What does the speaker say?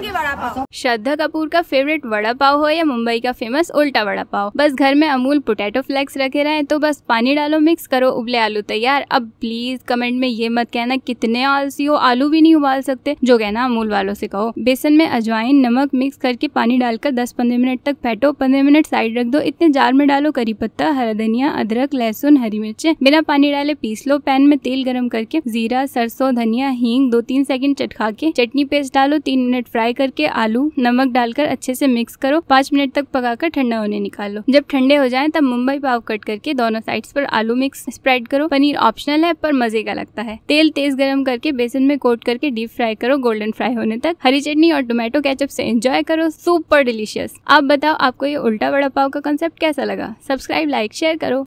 खाएंगे वड़ा पाव श्रद्धा कपूर का फेवरेट वड़ा पाव हो या मुंबई का फेमस उल्टा वड़ा पाव बस घर में अमूल पोटैटो फ्लेक्स रखे रहे तो बस पानी डालो मिक्स करो उबले आलू तैयार अब प्लीज कमेंट में ये मत कहना कितने आलसी हो आलू भी नहीं उबाल सकते जो कहना अमूल वालों से कहो बेसन में अजवाइन नमक मिक्स करके पानी डालकर दस पंद्रह मिनट तक फैटो पंद्रह मिनट साइड रख दो इतने जार में डालो करी पत्ता हरा धनिया अदरक लहसुन हरी मिर्चें बिना पानी डाले पीस लो पैन में तेल गरम करके जीरा सरसों धनिया हींग दो तीन सेकंड चटका के चटनी पेस्ट डालो तीन मिनट फ्राई फ्राई करके आलू नमक डालकर अच्छे से मिक्स करो पाँच मिनट तक पकाकर ठंडा होने निकालो जब ठंडे हो जाए तब मुंबई पाव कट करके दोनों साइड पर आलू मिक्स स्प्रेड करो पनीर ऑप्शनल है पर मजे का लगता है तेल तेज गर्म करके बेसन में कोट करके डीप फ्राई करो गोल्डन फ्राई होने तक हरी चटनी और टोमेटो केचप से एंजॉय करो सुपर डिलीशियस आप बताओ आपको ये उल्टा बड़ा पाव का कॉन्सेप्ट कैसा लगा सब्सक्राइब लाइक शेयर करो